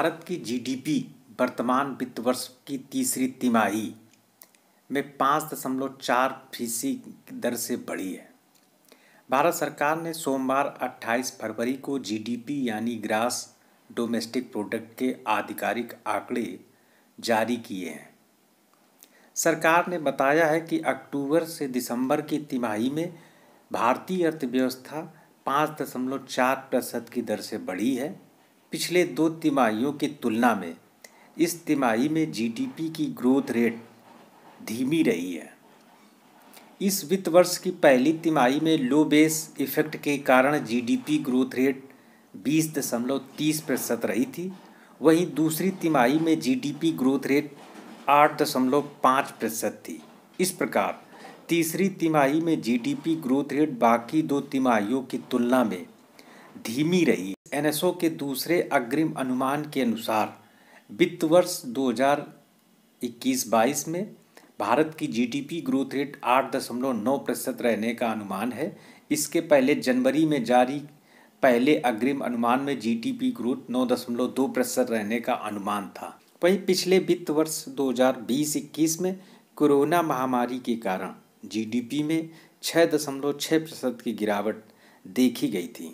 भारत की जीडीपी वर्तमान वित्त वर्ष की तीसरी तिमाही में पाँच दशमलव चार फीसदी दर से बढ़ी है भारत सरकार ने सोमवार 28 फरवरी को जीडीपी यानी ग्रास डोमेस्टिक प्रोडक्ट के आधिकारिक आंकड़े जारी किए हैं सरकार ने बताया है कि अक्टूबर से दिसंबर की तिमाही में भारतीय अर्थव्यवस्था पाँच दशमलव चार प्रतिशत की दर से बढ़ी है पिछले दो तिमाहियों की तुलना में इस तिमाही में जीडीपी की ग्रोथ रेट धीमी रही है इस वित्त वर्ष की पहली तिमाही में लो बेस इफेक्ट के कारण जीडीपी ग्रोथ रेट बीस दशमलव तीस प्रतिशत रही थी वहीं दूसरी तिमाही में जीडीपी ग्रोथ रेट आठ दशमलव पाँच प्रतिशत थी इस प्रकार तीसरी तिमाही में जीडीपी ग्रोथ रेट बाकी दो तिमाहियों की तुलना में धीमी रही एनएसओ के दूसरे अग्रिम अनुमान के अनुसार वित्त वर्ष 2021-22 में भारत की जीडीपी ग्रोथ रेट 8.9 प्रतिशत रहने का अनुमान है इसके पहले जनवरी में जारी पहले अग्रिम अनुमान में जीडीपी ग्रोथ 9.2 प्रतिशत रहने का अनुमान था वहीं पिछले वित्त वर्ष 2020-21 में कोरोना महामारी के कारण जीडीपी में 6.6 प्रतिशत की गिरावट देखी गई थी